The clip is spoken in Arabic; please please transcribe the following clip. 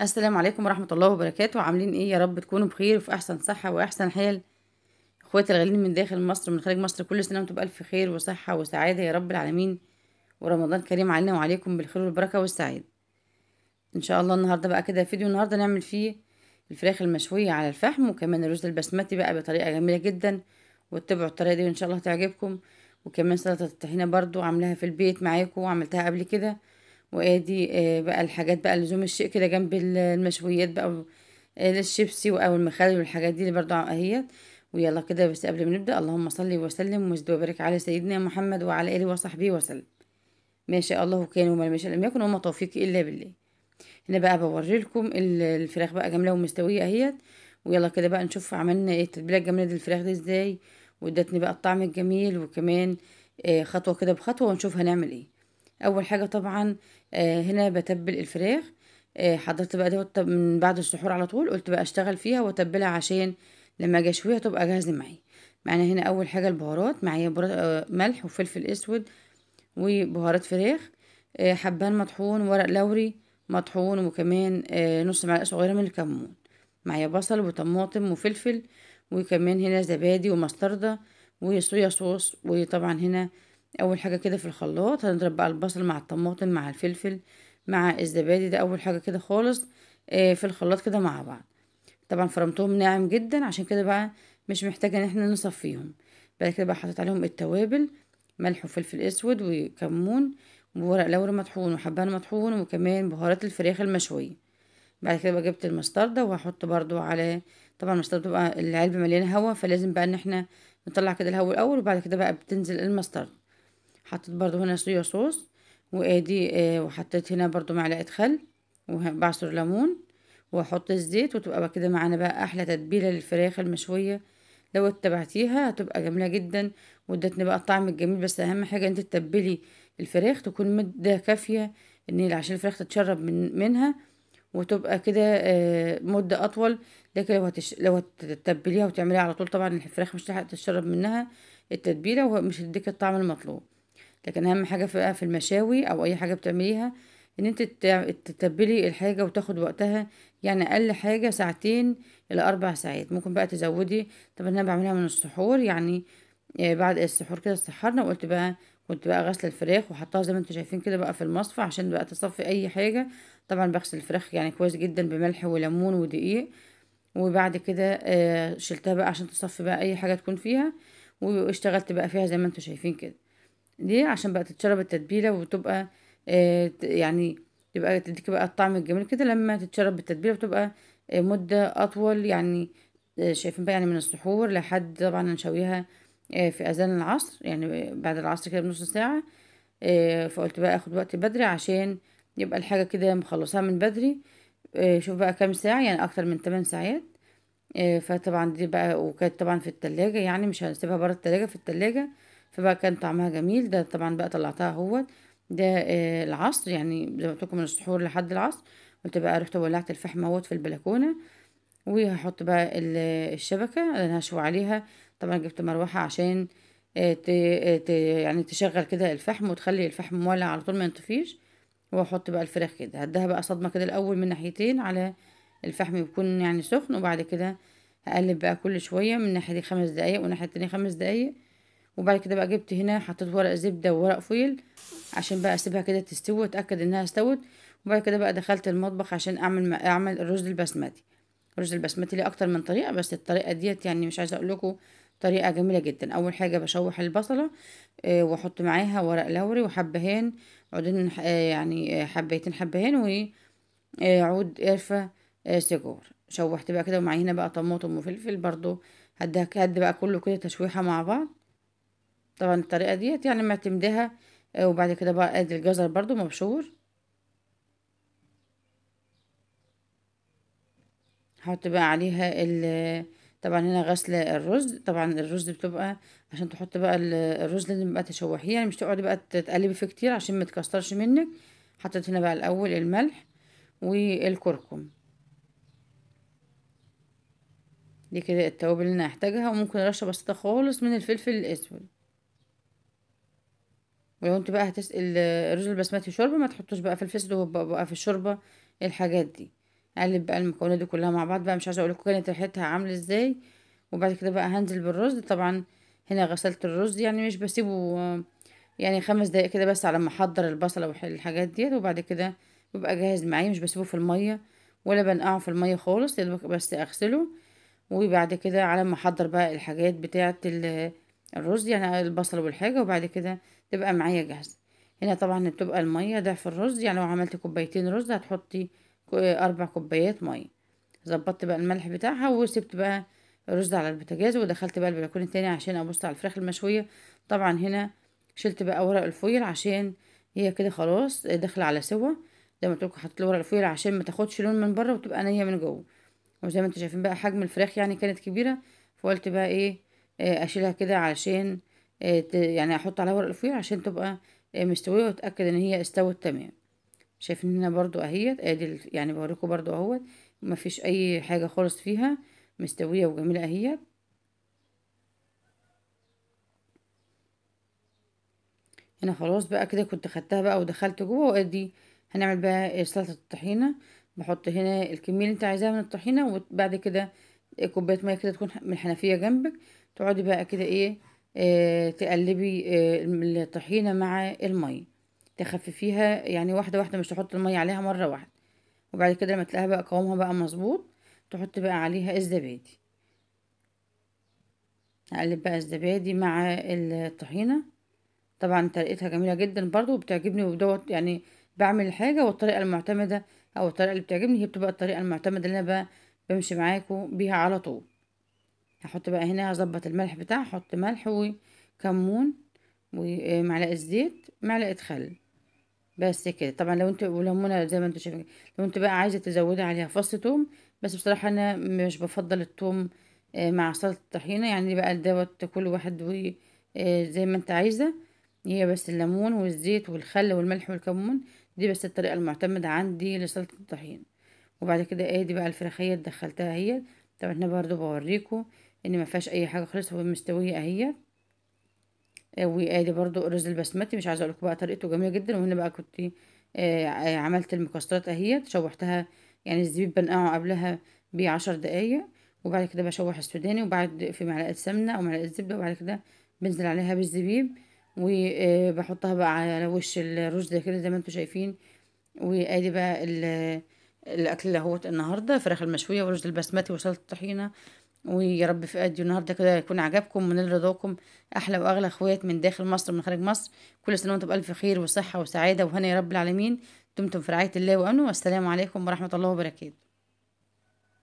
السلام عليكم ورحمة الله وبركاته عاملين ايه يا رب تكونوا بخير وفي احسن صحة واحسن حال اخواتي الغالين من داخل مصر ومن خارج مصر كل سنة وانتم بألف خير وصحة وسعادة يا رب العالمين ورمضان كريم علينا وعليكم بالخير والبركة والسعادة ان شاء الله النهاردة بقى كده فيديو النهاردة نعمل فيه الفراخ المشوية على الفحم وكمان الرز البسمتي بقى بطريقة جميلة جدا واتبعوا الطريقة دي وان شاء الله تعجبكم وكمان سلطة الطحينة برضو عاملاها في البيت معاكم وعملتها قبل كده وادي آه، بقى الحاجات بقى لزوم الشيء كده جنب المشويات بقى الشيبسي آه، او المخلل والحاجات دي اللي برضو اهيت ويلا كده بس قبل ما نبدا اللهم صل وسلم وزد وبارك على سيدنا محمد وعلى اله وصحبه وسلم ما شاء الله كان وما شاء لم يكن وما توفيقي الا بالله هنا بقى بوري لكم الفراخ بقى جمله ومستويه اهيت ويلا كده بقى نشوف عملنا ايه التتبيله الجميله دي الفراخ دي ازاي وادتني بقى الطعم الجميل وكمان آه، خطوه كده بخطوه ونشوف هنعمل ايه اول حاجه طبعا آه، هنا بتبل الفراخ آه، حضرت بقى دوت من بعد السحور على طول قلت بقى اشتغل فيها واتبلها عشان لما اجي اشويها تبقى جاهزه معايا معنا هنا اول حاجه البهارات معايا آه، ملح وفلفل اسود وبهارات فراخ حبان مطحون ورق لوري مطحون وكمان نص معلقه صغيره من الكمون معايا بصل وطماطم وفلفل وكمان هنا زبادي ومستردة وصويا صوص وطبعا هنا اول حاجه كده في الخلاط هنضرب بقى البصل مع الطماطم مع الفلفل مع الزبادي ده اول حاجه كده خالص آه، في الخلاط كده مع بعض طبعا فرمتهم ناعم جدا عشان كده بقى مش محتاجه ان احنا نصفيهم بعد كده بقى حطيت عليهم التوابل ملح وفلفل اسود وكمون وورق لورا مطحون وحبهان مطحون وكمان بهارات الفراخ المشويه بعد كده بقى جبت المستردة وهحط برضو على طبعا المستردة بقى العلبة مليانة هوا فلازم بقى ان احنا نطلع كده الهوا الاول وبعد كده بقى بتنزل المستردة حطيت برضو هنا صويا صوص وادي آه وحطيت هنا برضو معلقه خل وبعصر ليمون واحط الزيت وتبقى كده معانا بقى احلى تتبيله للفراخ المشويه لو اتبعتيها هتبقى جميله جدا وادتني بقى الطعم الجميل بس اهم حاجه انت تتبلي الفراخ تكون مده كافيه ان عشان الفراخ تتشرب من منها وتبقى كده آه، مده اطول لكن لو هتش... لو هتتبليها وتعمليها على طول طبعا الفراخ مش هتتشرب منها التتبيله ومش هتديك الطعم المطلوب لكن اهم حاجه في المشاوي او اي حاجه بتعمليها ان انت تتبلي الحاجه وتاخد وقتها يعني اقل حاجه ساعتين الى اربع ساعات ممكن بقى تزودي طب انا بعملها من السحور يعني آه، بعد السحور كده سحرنا وقلت بقى كنت بقى غسل الفراخ وحطها زي ما انتم شايفين كده بقى في المصفى عشان بقى تصفي اي حاجه طبعا بغسل الفراخ يعني كويس جدا بملح وليمون ودقيق وبعد كده آه، شلتها بقى عشان تصفي بقى اي حاجه تكون فيها واشتغلت بقى فيها زي ما انتم شايفين كده ليه عشان بقى تتشرب التتبيله وتبقى آه، يعني يبقى تديكي بقى الطعم الجميل كده لما تتشرب بالتتبيله بتبقى آه، مده اطول يعني آه، شايفين بقى يعني من السحور لحد طبعا نشويها في اذان العصر يعني بعد العصر كده بنص ساعه فقلت بقى اخد وقت بدري عشان يبقى الحاجه كده مخلصاها من بدري شوف بقى كام ساعه يعني اكتر من 8 ساعات فطبعا دي بقى وكانت طبعا في التلاجة يعني مش هنسيبها بره التلاجة في التلاجة فبقى كان طعمها جميل ده طبعا بقى طلعتها اهوت ده آه العصر يعني زي ما قلت لكم من السحور لحد العصر قلت بقى رحت ولعت الفحم اهوت في البلكونه وهحط بقى الشبكه اللي انا هشوي عليها طبعا جبت مروحه عشان آه، آه، يعني تشغل كده الفحم وتخلي الفحم مولع على طول ما ينطفيش واحط بقى الفراخ كده هديها بقى صدمه كده الاول من ناحيتين على الفحم يكون يعني سخن وبعد كده هقلب بقى كل شويه من ناحيه دي خمس دقايق والناحيه التانيه خمس دقايق وبعد كده بقى جبت هنا حطيت ورق زبده وورق فويل عشان بقى اسيبها كده تستوي واتاكد انها استوت وبعد كده بقى دخلت المطبخ عشان اعمل اعمل الرز البسمتي الرز البسمتي ليه اكتر من طريقه بس الطريقه ديت يعني مش عايزه اقول لكم طريقه جميله جدا اول حاجه بشوح البصله آه، واحط معاها ورق لوري وحبهان عودين آه، يعني آه، حبيتين حبهان وعود قرفه سيجار شوحت بقى كده ومعايا هنا بقى طماطم وفلفل برضو هدي بقى كله كده تشويحه مع بعض طبعا الطريقة ديت يعني معتمداها آه، وبعد كده بقى ادي الجزر برضو مبشور هحط بقى عليها ال طبعا هنا غسل الرز طبعا الرز بتبقى عشان تحط بقى الرز لازم بقى تشوحيه يعني مش تقعدي بقى تقلبي فيه كتير عشان ما تكسرش منك حطيت هنا بقى الاول الملح والكركم دي كده التوابل اللي انا هحتاجها وممكن رشه بسيطه خالص من الفلفل الاسود ولو انت بقى هتسقي الرز البسمتي شوربه ما تحطوش بقى فلفل اسود بقى في الشوربه الحاجات دي اقلب بقى المكونات دي كلها مع بعض بقى مش عايزه اقول لكم كانت ريحتها عامله ازاي وبعد كده بقى هنزل بالرز طبعا هنا غسلت الرز يعني مش بسيبه يعني خمس دقايق كده بس على ما احضر البصله والحاجات ديت وبعد كده بيبقى جاهز معايا مش بسيبه في الميه ولا بنقعه في الميه خالص بس اغسله وبعد كده على ما احضر بقى الحاجات بتاعه الرز يعني البصل والحاجه وبعد كده تبقى معايا جاهزة هنا طبعا بتبقى المية ضعف الرز يعني لو عملتي كوبايتين رز هتحطي أربع كوبايات مية ظبطت بقى الملح بتاعها وسبت بقى الرز على البوتاجاز ودخلت بقى البلكون التاني عشان ابص على الفراخ المشوية طبعا هنا شلت بقى ورق الفويل عشان هي كده خلاص داخلة على سوا زي ما قلت لكم حطيت ورق الفويل عشان ما تاخدش لون من بره وتبقى نية من جوه وزي ما انتم شايفين بقى حجم الفراخ يعني كانت كبيرة فقلت بقى ايه آه، اشيلها كده علشان آه، يعني احط عليها ورق الفويل عشان تبقى آه، مستويه واتاكد ان هي استوت تمام شايفين هنا برضو اهيت ادي آه، يعني بوريكم برضو اهوت مفيش اي حاجه خالص فيها مستويه وجميله اهيت هنا خلاص بقى كده كنت خدتها بقى ودخلت جوه وادي هنعمل بقى سلطه الطحينه بحط هنا الكميه اللي انت عايزاها من الطحينه وبعد كده كوبايه ميه كده تكون من الحنفيه جنبك تقعدي بقى كده ايه آه، تقلبي آه، الطحينة مع المية تخففيها يعني واحدة واحدة مش تحطي المية عليها مرة واحدة وبعد كده لما تلاقيها بقى قوامها بقى مظبوط تحطي بقى عليها الزبادي هقلب بقى الزبادي مع الطحينة طبعا طريقتها جميلة جدا برضو وبتعجبني ودوت يعني بعمل الحاجة والطريقة المعتمدة او الطريقة اللي بتعجبني هي بتبقى الطريقة المعتمدة اللي انا بقى بمشي معاكم بيها على طول هحط بقى هنا هظبط الملح بتاعها احط ملح وكمون ومعلقه زيت معلقه خل بس كده طبعا لو انت ولمونه زي ما انتوا شايفين لو انت بقى عايزه تزودي عليها فص توم بس بصراحه انا مش بفضل التوم آه، مع سلطه الطحينه يعني بقى دوت كل واحد آه، زي ما انت عايزه هي بس الليمون والزيت والخل والملح والكمون دي بس الطريقه المعتمده عندي لسلطه الطحينه وبعد كده ادي بقى الفراخيه دخلتها هي طب احنا برضو بوريكم ان ما فيهاش اي حاجه خالص مستويه اهي آه، وادي برضو رز البسمتي مش عايزه اقول لكم بقى طريقته جميله جدا وهنا بقى كنت آه، آه، عملت المكسرات اهي شوحتها يعني الزبيب بنقعه قبلها بعشر دقايق وبعد كده بشوح السوداني وبعد في معلقه سمنه او معلقه زبده وبعد كده بنزل عليها بالزبيب وبحطها بقى على وش الرز كده زي ما انتم شايفين وادي بقى الاكل اللي هوت النهارده فراخ المشويه ورز البسمتي وسلطه الطحينه ويا رب في قد النهارده كده يكون عجبكم ونال رضاكم احلى واغلى اخوات من داخل مصر ومن خارج مصر كل سنه وانتم بالف خير وصحه وسعاده وهنا يا رب العالمين دمتم في رعايه الله وامنه والسلام عليكم ورحمه الله وبركاته